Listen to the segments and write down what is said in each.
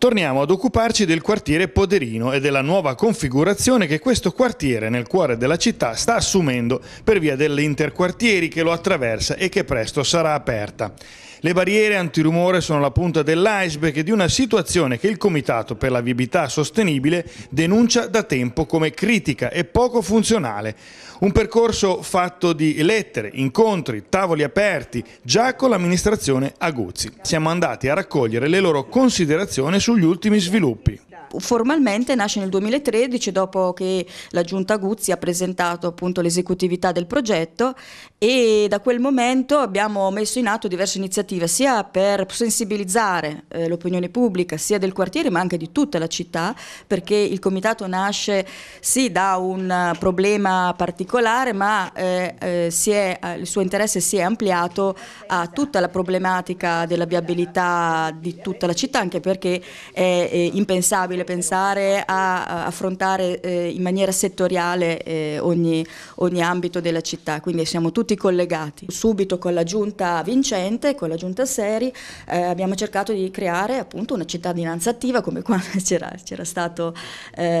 Torniamo ad occuparci del quartiere Poderino e della nuova configurazione che questo quartiere nel cuore della città sta assumendo per via dell'interquartieri che lo attraversa e che presto sarà aperta. Le barriere antirumore sono la punta dell'iceberg di una situazione che il Comitato per la Viabilità Sostenibile denuncia da tempo come critica e poco funzionale. Un percorso fatto di lettere, incontri, tavoli aperti, già con l'amministrazione Aguzzi. Siamo andati a raccogliere le loro considerazioni sugli ultimi sviluppi formalmente nasce nel 2013 dopo che la giunta Guzzi ha presentato appunto l'esecutività del progetto e da quel momento abbiamo messo in atto diverse iniziative sia per sensibilizzare eh, l'opinione pubblica sia del quartiere ma anche di tutta la città perché il comitato nasce sì da un problema particolare ma eh, eh, è, il suo interesse si è ampliato a tutta la problematica della viabilità di tutta la città anche perché è eh, impensabile utile pensare a, affrontare eh, in maniera settoriale eh, ogni, ogni ambito della città, quindi siamo tutti collegati. Subito con la giunta vincente, con la giunta Seri, eh, abbiamo cercato di creare appunto una cittadinanza attiva come quando c'era stato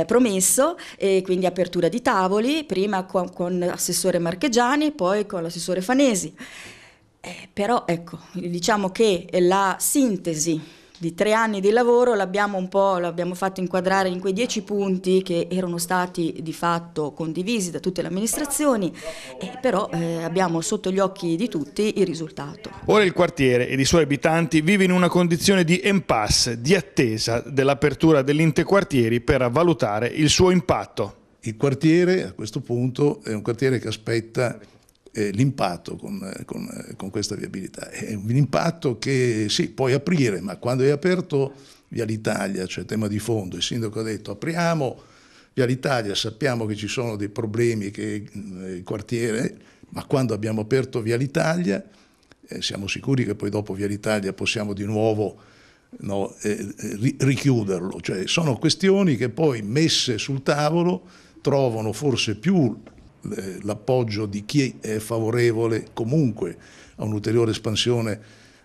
promesso e quindi apertura di tavoli, prima con, con l'assessore Marchegiani, poi con l'assessore Fanesi. Eh, però ecco, diciamo che la sintesi di tre anni di lavoro l'abbiamo un po' l'abbiamo fatto inquadrare in quei dieci punti che erano stati di fatto condivisi da tutte le amministrazioni, e però eh, abbiamo sotto gli occhi di tutti il risultato. Ora il quartiere ed i suoi abitanti vive in una condizione di impasse, di attesa dell'apertura dell'intequartieri per valutare il suo impatto. Il quartiere a questo punto è un quartiere che aspetta eh, l'impatto con, eh, con, eh, con, questa viabilità. È un impatto che sì, puoi aprire, ma quando è aperto via l'Italia, cioè tema di fondo, il sindaco ha detto apriamo via l'Italia, sappiamo che ci sono dei problemi che eh, il quartiere, ma quando abbiamo aperto via l'Italia, eh, siamo sicuri che poi dopo via l'Italia possiamo di nuovo no, eh, richiuderlo. Cioè, sono questioni che poi messe sul tavolo trovano forse più eh, l'appoggio di chi è favorevole comunque a un'ulteriore espansione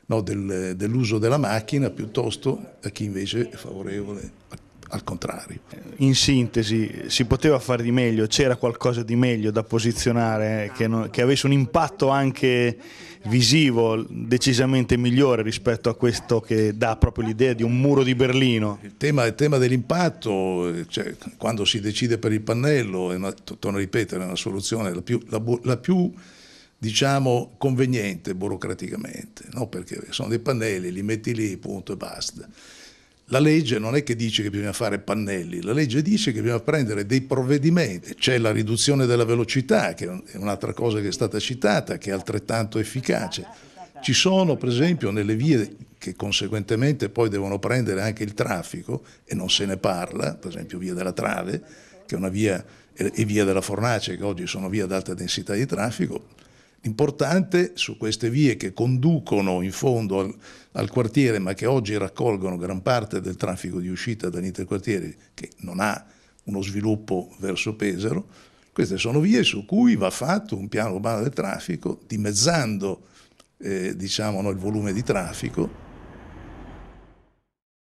no, del, dell'uso della macchina piuttosto a chi invece è favorevole a al contrario. In sintesi, si poteva fare di meglio, c'era qualcosa di meglio da posizionare che, non, che avesse un impatto anche visivo decisamente migliore rispetto a questo che dà proprio l'idea di un muro di Berlino. Il tema, il tema dell'impatto, cioè, quando si decide per il pannello, è una, torno a ripetere, è una soluzione la più, la, la più diciamo, conveniente burocraticamente, no? perché sono dei pannelli, li metti lì, punto e basta. La legge non è che dice che bisogna fare pannelli, la legge dice che bisogna prendere dei provvedimenti. C'è la riduzione della velocità, che è un'altra cosa che è stata citata, che è altrettanto efficace. Ci sono, per esempio, nelle vie che conseguentemente poi devono prendere anche il traffico e non se ne parla, per esempio via della Trave, che è una via, e via della Fornace, che oggi sono vie ad alta densità di traffico, importante su queste vie che conducono in fondo al, al, quartiere ma che oggi raccolgono gran parte del traffico di uscita dall'interquartiere che non ha uno sviluppo verso Pesaro. Queste sono vie su cui va fatto un piano urbano del traffico dimezzando eh, diciamo, no, il volume di traffico